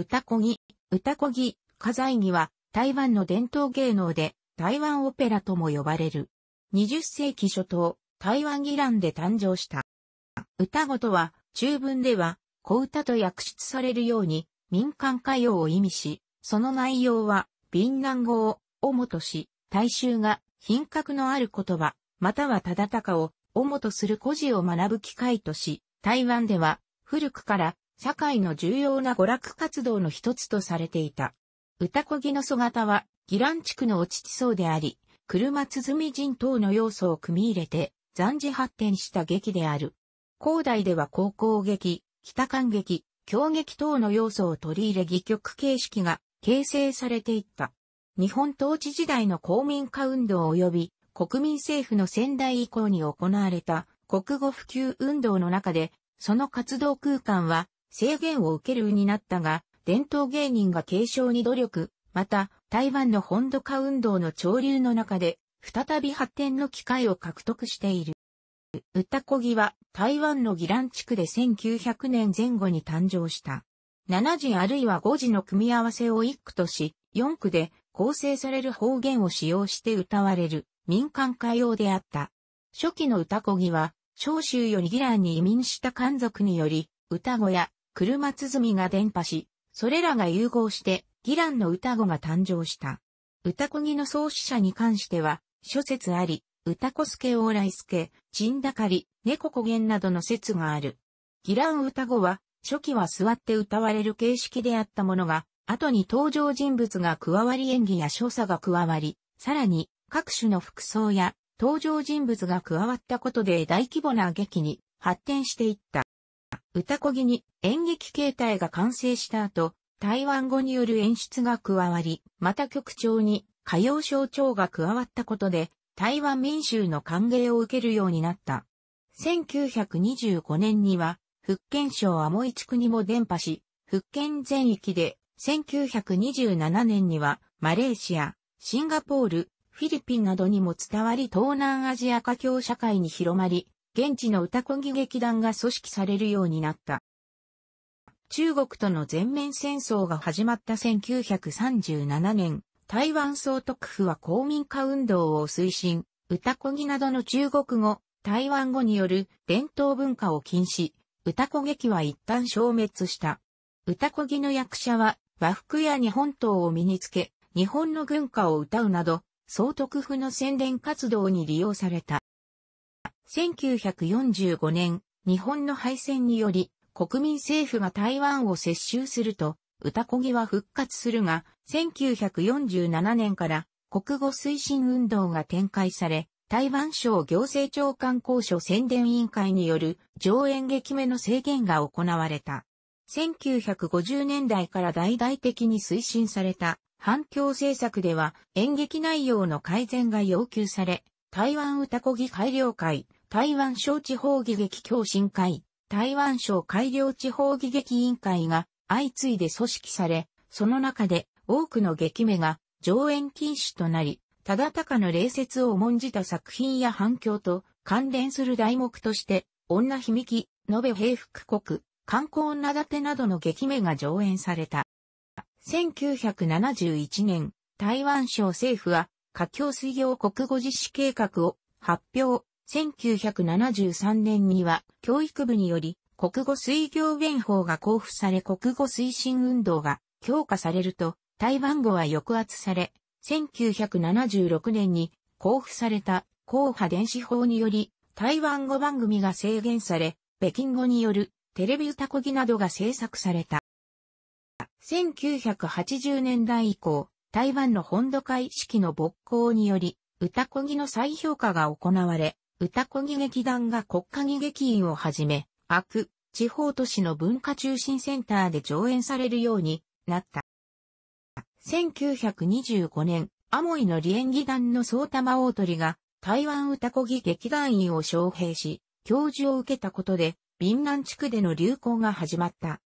歌こぎ、歌こぎ、家財儀は台湾の伝統芸能で台湾オペラとも呼ばれる。20世紀初頭、台湾議乱で誕生した。歌ごとは中文では小歌と訳出されるように民間歌謡を意味し、その内容は敏南語を主とし、大衆が品格のある言葉、または忠高を主とする故事を学ぶ機会とし、台湾では古くから社会の重要な娯楽活動の一つとされていた。歌こぎの姿は、ギラン地区の落ち地層であり、車鼓人等の要素を組み入れて、暫時発展した劇である。広大では高校劇、北間劇、京劇等の要素を取り入れ戯曲形式が形成されていった。日本統治時代の公民化運動及び国民政府の仙台以降に行われた国語普及運動の中で、その活動空間は制限を受けるになったが、伝統芸人が継承に努力、また台湾の本土化運動の潮流の中で、再び発展の機会を獲得している。歌こぎは台湾のギラン地区で1900年前後に誕生した。7字あるいは5字の組み合わせを1句とし、4句で構成される方言を使用して歌われる民間歌謡であった。初期の歌こぎは、長州よりギランに移民した漢族により、歌子や車鼓が伝播し、それらが融合して、ギランの歌子が誕生した。歌子木の創始者に関しては、諸説あり、歌子助往来助、ちんだかり、猫古源などの説がある。ギラン歌子は、初期は座って歌われる形式であったものが、後に登場人物が加わり演技や所作が加わり、さらに各種の服装や登場人物が加わったことで大規模な劇に発展していった。歌こぎに演劇形態が完成した後、台湾語による演出が加わり、また曲調に歌謡象徴が加わったことで、台湾民衆の歓迎を受けるようになった。1925年には、福建省アモイ地区にも伝播し、福建全域で、1927年には、マレーシア、シンガポール、フィリピンなどにも伝わり東南アジア華僑社会に広まり、現地の歌子劇団が組織されるようになった。中国との全面戦争が始まった1937年、台湾総督府は公民化運動を推進、歌子ぎなどの中国語、台湾語による伝統文化を禁止、歌子劇は一旦消滅した。歌子ぎの役者は和服や日本刀を身につけ、日本の文化を歌うなど、総督府の宣伝活動に利用された。1945年、日本の敗戦により、国民政府が台湾を接収すると、歌こぎは復活するが、1947年から国語推進運動が展開され、台湾省行政長官公所宣伝委員会による上演劇目の制限が行われた。1950年代から大々的に推進された反共政策では演劇内容の改善が要求され、台湾歌こぎ改良会、台湾省地方儀劇共振会、台湾省改良地方儀劇委員会が相次いで組織され、その中で多くの劇目が上演禁止となり、ただたかの礼節を重んじた作品や反響と関連する題目として、女響き、延べ平福国、観光名だてなどの劇目が上演された。1971年、台湾省政府は、華僑水業国語実施計画を発表、1973年には教育部により国語水行弁法が交付され国語推進運動が強化されると台湾語は抑圧され、1976年に交付された硬派電子法により台湾語番組が制限され、北京語によるテレビ歌こぎなどが制作された。1980年代以降、台湾の本土会式の勃興により、歌こぎの再評価が行われ、歌子木劇団が国家木劇院をはじめ、悪、地方都市の文化中心センターで上演されるようになった。1925年、アモイのリエンギ団の総玉大鳥が台湾歌子木劇団員を招聘し、教授を受けたことで、敏南地区での流行が始まった。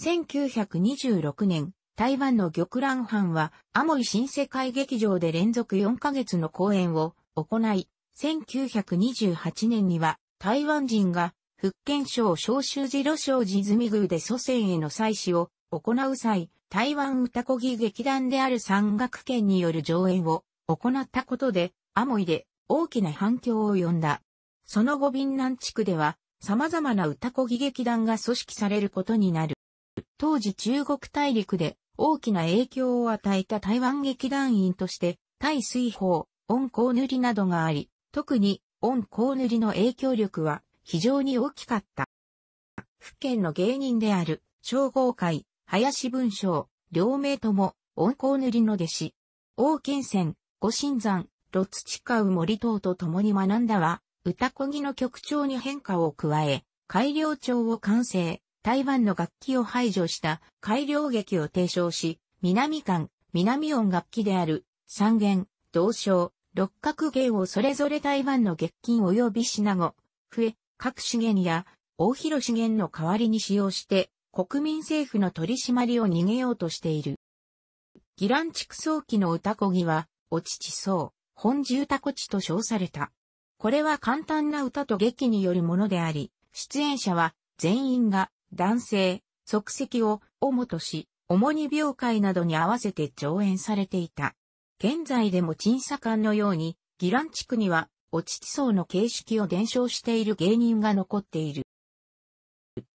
1926年、台湾の玉蘭藩は、アモイ新世界劇場で連続4ヶ月の公演を行い、1928年には台湾人が福建省昭州寺路省地住宮で祖先への祭祀を行う際、台湾歌こぎ劇団である山岳圏による上演を行ったことで、アモイで大きな反響を呼んだ。その後便南地区では様々な歌こぎ劇団が組織されることになる。当時中国大陸で大きな影響を与えた台湾劇団員として、対水砲、温光塗りなどがあり、特に、温光塗りの影響力は非常に大きかった。福建の芸人である、商号会、林文章、両名とも、温光塗りの弟子。王健仙、五神山、露土川森等と共に学んだは、歌こぎの曲調に変化を加え、改良調を完成、台湾の楽器を排除した改良劇を提唱し、南館、南音楽器である、三弦、同章、六角源をそれぞれ台湾の月金及び品後、笛、各資源や大広資源の代わりに使用して国民政府の取り締まりを逃げようとしている。ギラン地区早期の歌こぎは、お乳そう、本地歌こちと称された。これは簡単な歌と劇によるものであり、出演者は全員が男性、即席を主とし、主に病界などに合わせて上演されていた。現在でも鎮査官のように、ギラン地区には、落ち地層の形式を伝承している芸人が残っている。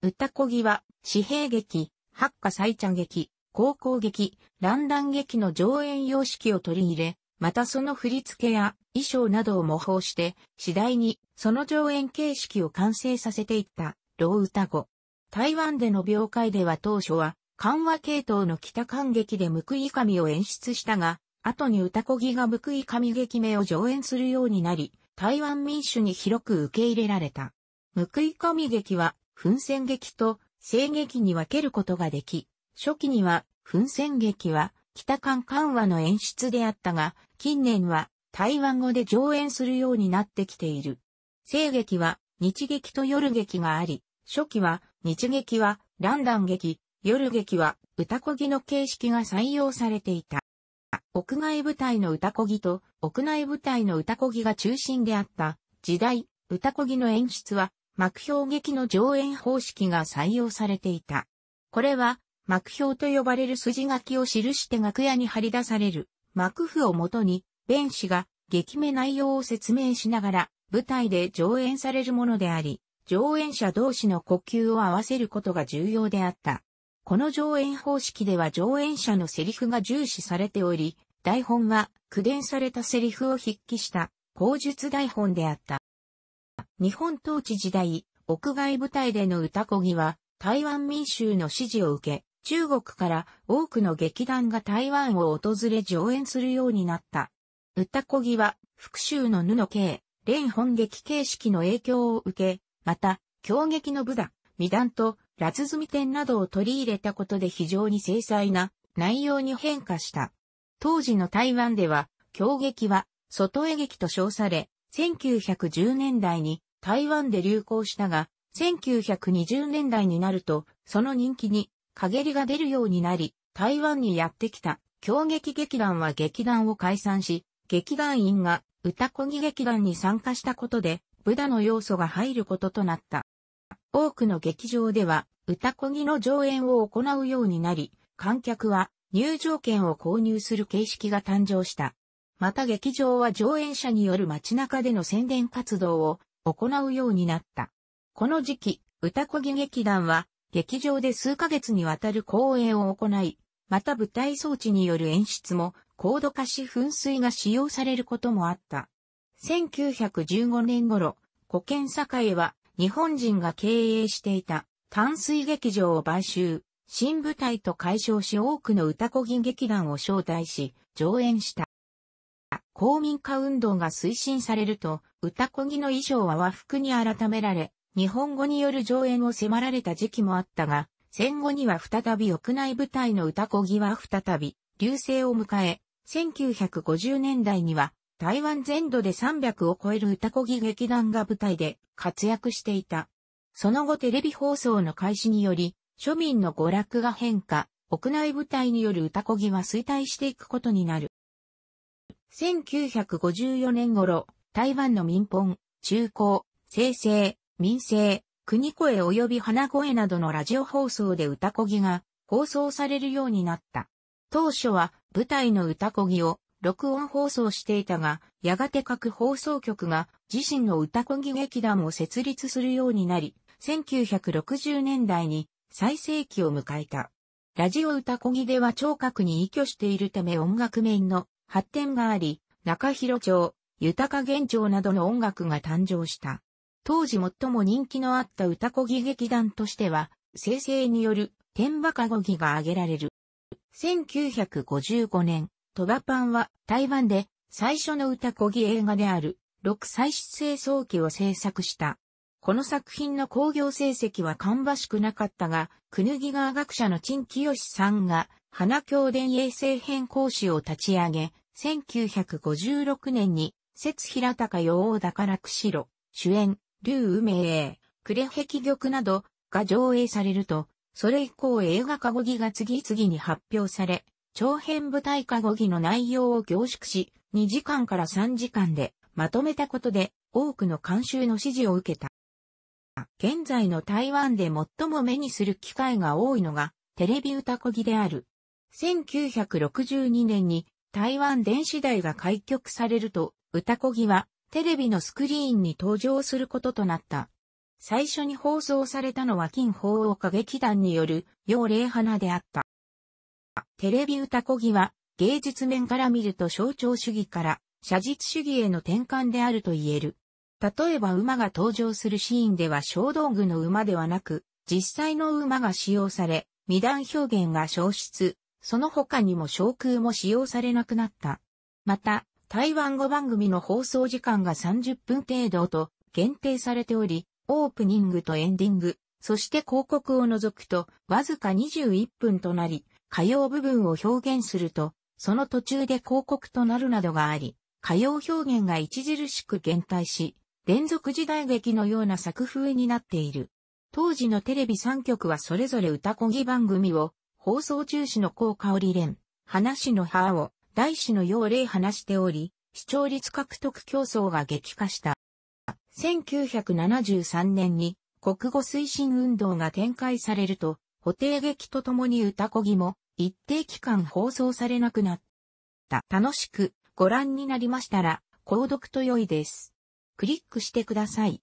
歌こぎは、紙幣劇、八花祭茶劇、高校劇、ランン劇の上演様式を取り入れ、またその振り付けや衣装などを模倣して、次第にその上演形式を完成させていった、老歌語。台湾での描界では当初は、緩和系統の北観劇で報い神を演出したが、後に歌こぎが報い上劇目を上演するようになり、台湾民主に広く受け入れられた。報い上劇は、奮戦劇と声劇に分けることができ、初期には、奮戦劇は、北韓緩和の演出であったが、近年は、台湾語で上演するようになってきている。声劇は、日劇と夜劇があり、初期は、日劇は、ランダン劇、夜劇は、歌こぎの形式が採用されていた。屋外舞台の歌こぎと屋内舞台の歌こぎが中心であった時代、歌こぎの演出は幕標劇の上演方式が採用されていた。これは幕標と呼ばれる筋書きを記して楽屋に張り出される幕譜をもとに弁士が劇目内容を説明しながら舞台で上演されるものであり、上演者同士の呼吸を合わせることが重要であった。この上演方式では上演者のセリフが重視されており、台本は苦伝されたセリフを筆記した口述台本であった。日本統治時代、屋外舞台での歌こぎは台湾民衆の支持を受け、中国から多くの劇団が台湾を訪れ上演するようになった。歌こぎは復讐の布系、連本劇形式の影響を受け、また、狂劇の部だ、未団とラツズミ店などを取り入れたことで非常に精細な内容に変化した。当時の台湾では、京劇は外絵劇と称され、1910年代に台湾で流行したが、1920年代になると、その人気に陰りが出るようになり、台湾にやってきた京劇劇団は劇団を解散し、劇団員が歌子劇団に参加したことで、ブダの要素が入ることとなった。多くの劇場では歌こぎの上演を行うようになり、観客は入場券を購入する形式が誕生した。また劇場は上演者による街中での宣伝活動を行うようになった。この時期、歌こぎ劇団は劇場で数ヶ月にわたる公演を行い、また舞台装置による演出も高度化し噴水が使用されることもあった。1915年頃、古県栄は日本人が経営していた淡水劇場を買収、新舞台と解消し多くの歌子銀劇団を招待し、上演した。公民化運動が推進されると、歌子銀の衣装は和服に改められ、日本語による上演を迫られた時期もあったが、戦後には再び屋内舞台の歌子ぎは再び、流星を迎え、1950年代には台湾全土で300を超える歌こぎ劇団が舞台で活躍していた。その後テレビ放送の開始により、庶民の娯楽が変化、屋内舞台による歌こぎは衰退していくことになる。1954年頃、台湾の民本、中高、生成、民生、国声及び花声などのラジオ放送で歌こぎが放送されるようになった。当初は舞台の歌こぎを録音放送していたが、やがて各放送局が自身の歌こぎ劇団を設立するようになり、1960年代に最盛期を迎えた。ラジオ歌こぎでは聴覚に依拠しているため音楽面の発展があり、中広町、豊源町などの音楽が誕生した。当時最も人気のあった歌こぎ劇団としては、生成による天馬鹿子義が挙げられる。1955年、トバパンは台湾で最初の歌こぎ映画である6歳出生早期を制作した。この作品の興行成績は芳しくなかったが、くぬぎ川学者の陳清さんが花教伝衛生編講師を立ち上げ、1956年に、節平高陽王高楽白、主演、竜梅英、呉壁玉などが上映されると、それ以降映画化語義が次々に発表され、長編舞台化語義の内容を凝縮し、2時間から3時間でまとめたことで多くの監修の指示を受けた。現在の台湾で最も目にする機会が多いのがテレビ歌こぎである。1962年に台湾電子台が開局されると歌こぎはテレビのスクリーンに登場することとなった。最初に放送されたのは金鳳凰歌劇団による、幼霊花であった。テレビ歌こぎは、芸術面から見ると象徴主義から写実主義への転換であると言える。例えば馬が登場するシーンでは小道具の馬ではなく、実際の馬が使用され、二段表現が消失、その他にも昇空も使用されなくなった。また、台湾語番組の放送時間が30分程度と限定されており、オープニングとエンディング、そして広告を除くとわずか21分となり、歌謡部分を表現すると、その途中で広告となるなどがあり、歌謡表現が著しく減退し、連続時代劇のような作風になっている。当時のテレビ3局はそれぞれ歌こぎ番組を、放送中止の効果を理連、話の母を、大師のう例話しており、視聴率獲得競争が激化した。1973年に国語推進運動が展開されると、補定劇とともに歌こぎも一定期間放送されなくなった。楽しくご覧になりましたら、購読と良いです。クリックしてください。